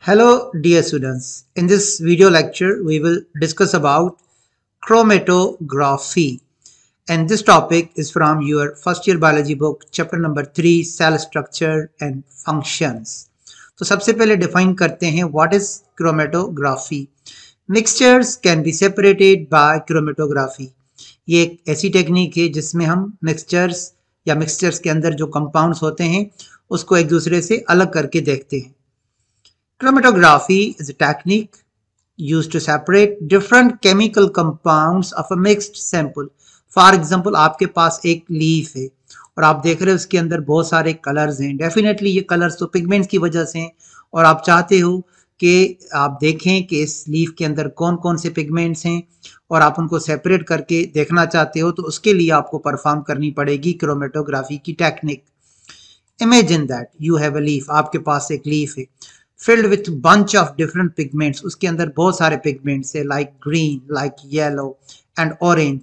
Hello dear students, in this video lecture we will discuss about chromatography and this topic is from your first year biology book chapter number 3 cell structure and functions. So, सबसे पहले define करते हैं what is chromatography mixtures can be separated by chromatography ये एक ऐसी technique है जिसमें हम मिक्सचर्स या मिक्सचर्स के अंदर जो कंपाउंड्स होते हैं उसको एक दूसरे से अलग करके देखते हैं Chromatography is a technique used to separate different chemical compounds of a mixed sample. For example आपके पास एक लीफ है और आप देख रहे हो उसके अंदर बहुत सारे कलर्स हैं डेफिनेटली ये कलर्स तो पिगमेंट्स की वजह से हैं और आप चाहते हो कि आप देखें कि इस लीफ के अंदर कौन कौन से पिगमेंट्स हैं और आप उनको सेपरेट करके देखना चाहते हो तो उसके लिए आपको परफॉर्म करनी पड़ेगी क्रोमेटोग्राफी की technique imagine that you have a leaf आपके पास एक लीफ है filled with bunch of different pigments उसके अंदर बहुत सारे पिगमेंट्स है like green like yellow and orange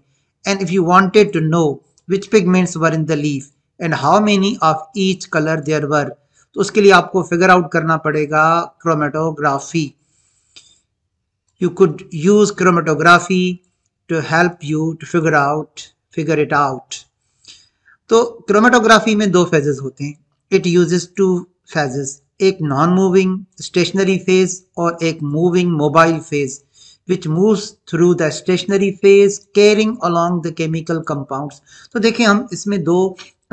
and if you wanted to know which pigments were in the leaf and how many of each colour there were तो उसके लिए आपको figure out करना पड़ेगा chromatography you could use chromatography to help you to figure out figure it out तो chromatography में दो phases होते हैं इट यूजेस टू फेजेस एक नॉन मूविंग स्टेशनरी फेज और एक moving mobile phase which move through the stationary phase carrying along the chemical compound तो देखें हम इसमें दो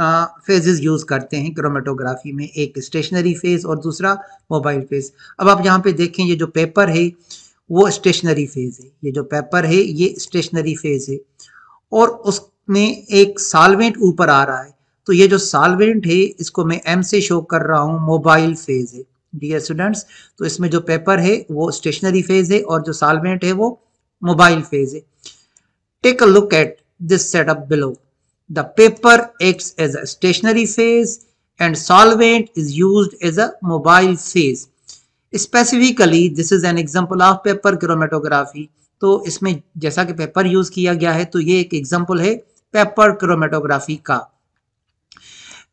फेजेस यूज़ करते हैं क्रोमेटोग्राफी में एक स्टेशनरी फेज और दूसरा मोबाइल फेज अब आप यहाँ पे देखें ये जो पेपर है वो स्टेशनरी फेज है ये जो पेपर है ये स्टेशनरी फेज है और उसमें एक सालवेंट ऊपर आ रहा है तो ये जो सालवेंट है इसको मैं एम से शो कर रहा हूँ मोबाइल फेज है डियर स्टूडेंट्स तो इसमें जो पेपर है वो स्टेशनरी फेज है और जो सालवेंट है वो मोबाइल फेज है take a look at this setup below the paper acts as a stationary phase and solvent is use as a mobile phase specifically this is an example of paper chromatography तो इसमें जैसा कि paper use किया गया है तो ये एक एग्जाम्पल है पेपर क्रोमेटोग्राफी का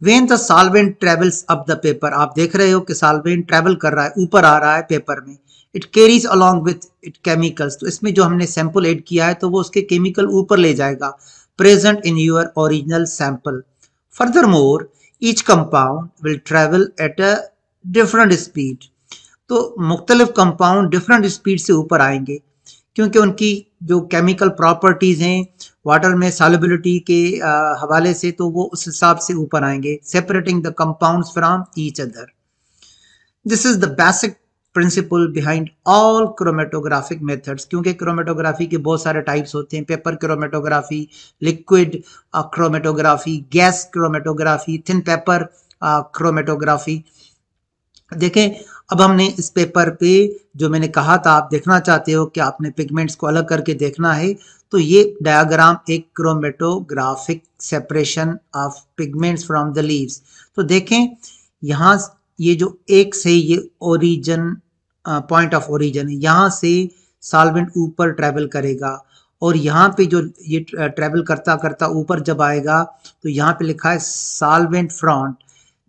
when the solvent travels up the paper आप देख रहे हो कि सॉल्वेंट ट्रेवल कर रहा है ऊपर आ रहा है पेपर में it carries along with it chemicals तो इसमें जो हमने सैंपल एड किया है तो वो उसके केमिकल ऊपर ले जाएगा present in your original sample furthermore each compound will travel at a different speed तो मुख्तलिफ कंपाउंड डिफरेंट स्पीड से ऊपर आएंगे क्योंकि उनकी जो केमिकल प्रॉपर्टीज़ हैं वाटर में सॉलिबिलिटी के हवाले से तो वो उस हिसाब से ऊपर आएंगे separating the compounds from each other this is the basic principle behind all chromatographic methods क्योंकि क्रोमेटोग्राफी के बहुत सारे टाइप्स होते हैं paper chromatography liquid chromatography gas chromatography thin paper chromatography देखें अब हमने इस पेपर पे जो मैंने कहा था आप देखना चाहते हो कि आपने पिगमेंट्स को अलग करके देखना है तो ये डायग्राम एक chromatographic separation of pigments from the leaves तो देखें यहाँ ये जो एक से ये ओरिजन पॉइंट ऑफ ओरिजन है यहाँ से सालवेंट ऊपर ट्रेवल करेगा और यहाँ पे जो ये ट्रेवल करता करता ऊपर जब आएगा तो यहाँ पे लिखा है solvent front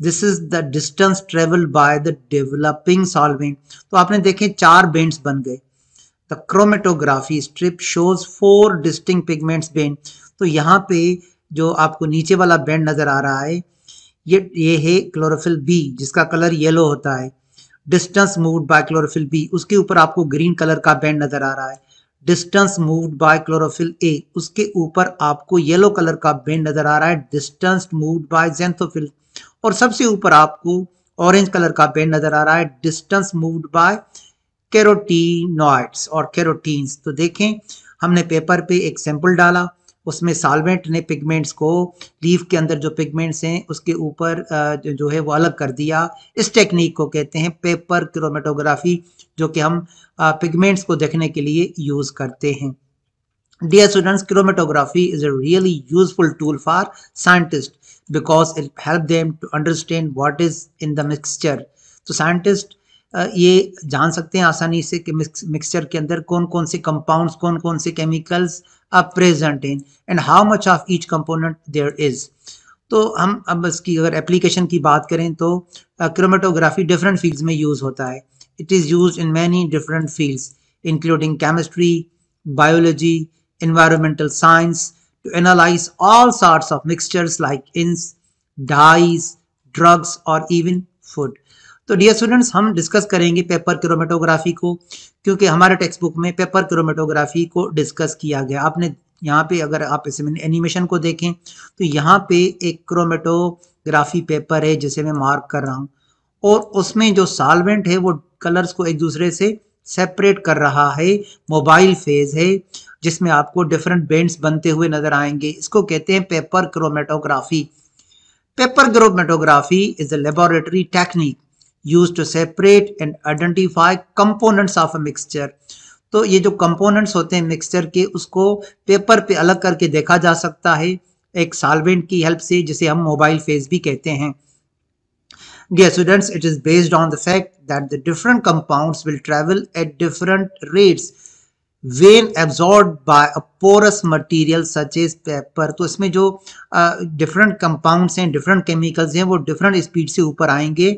this is the distance travel by the developing solvent तो आपने देखे चार बेंड्स बन गए the chromatography strip shows four distinct pigments band तो यहाँ पे जो आपको नीचे वाला बेंड नजर आ रहा है ये ये है क्लोरोफिल बी जिसका कलर येलो होता है distance moved by chlorophyll B उसके ऊपर आपको ग्रीन कलर का बैंड नजर आ रहा है distance moved by chlorophyll A उसके ऊपर आपको येलो कलर का बैंड नजर आ रहा है डिस्टेंस मूव्ड बाय जेंथोफिल और सबसे ऊपर आपको ऑरेंज कलर का पेन नजर आ रहा है डिस्टेंस मूव्ड बाय कैरोटीनॉइड्स और कैरोटीन्स तो देखें हमने पेपर पे एक सैंपल डाला उसमें सालवेंट ने पिगमेंट्स को लीफ के अंदर जो पिगमेंट्स हैं उसके ऊपर जो है वो अलग कर दिया इस टेक्निक को कहते हैं पेपर क्रोमेटोग्राफी जो कि हम पिगमेंट्स को देखने के लिए यूज़ करते हैं Dear students, chromatography is a really useful tool for scientists because it helps them to understand what is in the mixture. So तो scientists ये जान सकते हैं आसानी से कि मिक्सचर के अंदर कौन कौन से कंपाउंड्स कौन कौन से केमिकल्स अब present in and how much of each component there is तो हम अब इसकी अगर एप्लीकेशन की बात करें तो क्रोमेटोग्राफी डिफरेंट फील्ड्स में यूज़ होता है it is use in many different fields including chemistry biology environmental science to analyze all sorts of mixtures like ins dyes, drugs or even food. तो डियर स्टूडेंट्स हम discuss करेंगे paper chromatography को क्योंकि हमारे textbook में paper chromatography को discuss किया गया आपने यहाँ पे अगर आप इसे मैंने एनिमेशन को देखें तो यहाँ पे एक क्रोमेटोग्राफी पेपर है जिसे मैं मार्क कर रहा हूँ और उसमें जो सॉल्वेंट है वो कलर्स को एक दूसरे से सेपरेट कर रहा है मोबाइल फेज है जिसमें आपको डिफरेंट बेंड्स बनते हुए नजर आएंगे इसको कहते हैं paper chromatography paper chromatography is a laboratory technique use to separate and identify components of a mixture तो ये जो कंपोनेंट्स होते हैं मिक्सचर के उसको पेपर पे अलग करके देखा जा सकता है एक सॉल्वेंट की हेल्प से जिसे हम मोबाइल फेज भी कहते हैं Dear students, it is based on the fact that the different compounds will travel at different rates when absorbed by a porous material such as paper. तो इसमें जो different compounds हैं different chemicals हैं वो different speed से ऊपर आएंगे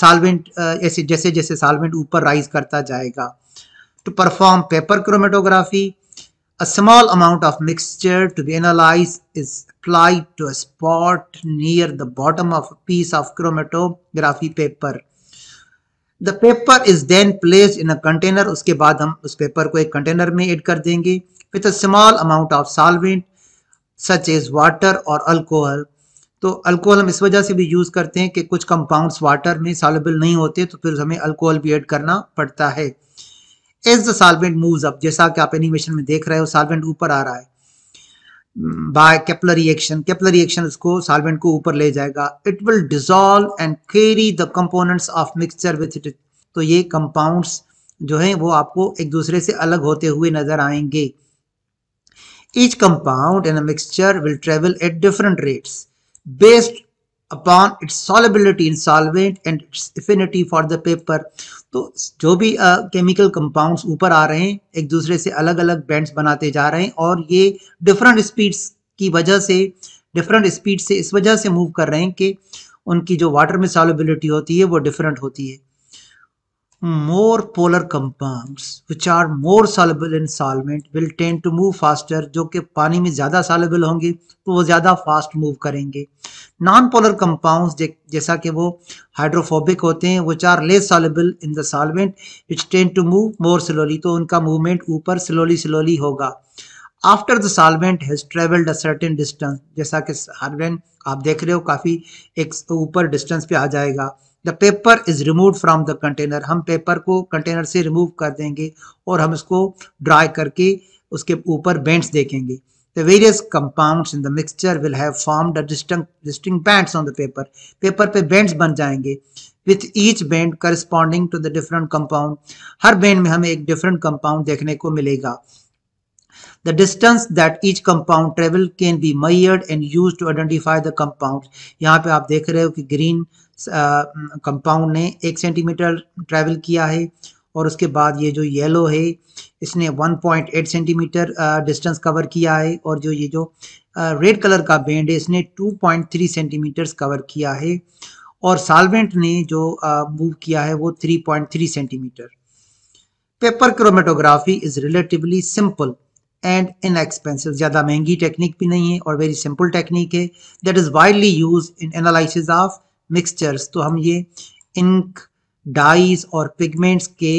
solvent ऐसे जैसे जैसे solvent ऊपर rise करता जाएगा to perform paper chromatography A small amount of mixture to be analyzed is applied to a spot near the bottom of a piece of chromatography paper. The paper is then place in a container उसके बाद हम उस paper को एक container में add कर देंगे with a small amount of solvent such as water और अल्कोहल तो अल्कोहल हम इस वजह से भी यूज़ करते हैं कि कुछ कंपाउंड्स वाटर में सॉलेबल नहीं होते तो फिर हमें अल्कोहल भी ऐड करना पड़ता है as the solvent moves up जैसा कि आप एनिमेशन में देख रहे हो सॉल्वेंट ऊपर आ रहा है by capillary reaction capillary reaction उसको सॉल्वेंट को ऊपर ले जाएगा it will dissolve and carry the components of mixture with it तो ये कंपाउंड्स जो है वो आपको एक दूसरे से अलग होते हुए नजर आएंगे each compound and mixture will travel at different rates based upon its solubility in solvent and its affinity for the paper तो जो भी केमिकल uh, कंपाउंड्स ऊपर आ रहे हैं एक दूसरे से अलग अलग बैंड्स बनाते जा रहे हैं और ये डिफरेंट स्पीड्स की वजह से डिफरेंट स्पीड से इस वजह से मूव कर रहे हैं कि उनकी जो वाटर में सॉलेबिलिटी होती है वो डिफरेंट होती है more polar compounds which are more soluble in solvent will tend to move faster जो कि पानी में ज़्यादा सॉलेबल होंगे तो वो ज़्यादा फास्ट मूव करेंगे नॉन पोलर कंपाउंड जैसा कि वो हाइड्रोफोबिक होते हैं वो चार less soluble in the solvent which tend to move more slowly तो उनका मूवमेंट ऊपर स्लोली स्लोली होगा after the solvent has travelled a certain distance जैसा कि सॉल्वेंट आप देख रहे हो काफ़ी एक ऊपर डिस्टेंस पे आ जाएगा the paper is remove from the container हम पेपर को कंटेनर से रिमूव कर देंगे और हम इसको ड्राई करके उसके ऊपर बेंड्स देखेंगे The various compounds in the mixture will have formed a distinct, distinct bands on the paper. Paper पे bands बन जाएंगे with each band corresponding to the different compound. Her band में हमें एक different compound देखने को मिलेगा The distance that each compound travel can be measured and used to identify the compound. यहाँ पे आप देख रहे हो कि green uh, compound ने एक सेंटीमीटर travel किया है और उसके बाद ये जो येलो है इसने 1.8 सेंटीमीटर डिस्टेंस कवर किया है और जो ये जो रेड कलर का बैंड है इसने 2.3 सेंटीमीटर्स कवर किया है और सालवेंट ने जो मूव किया है वो 3.3 centimetre paper chromatography is relatively simple and inexpensive ज़्यादा महंगी टेक्निक भी नहीं है और वेरी सिंपल टेक्निक है that is widely use in analysis of mixtures तो हम ये इंक डाइज और पिगमेंट्स के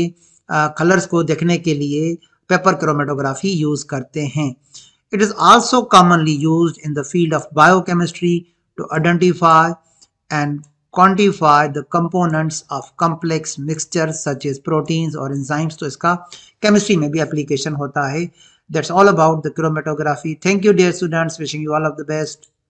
कलर्स को देखने के लिए पेपर क्रोमेटोग्राफी यूज करते हैं it is also commonly used in the field of biochemistry to identify and quantify the components of complex mixture such is proteins और एंजाइम्स तो इसका केमिस्ट्री में भी एप्लीकेशन होता है that's all about the chromatography thank you dear students wishing you all of the best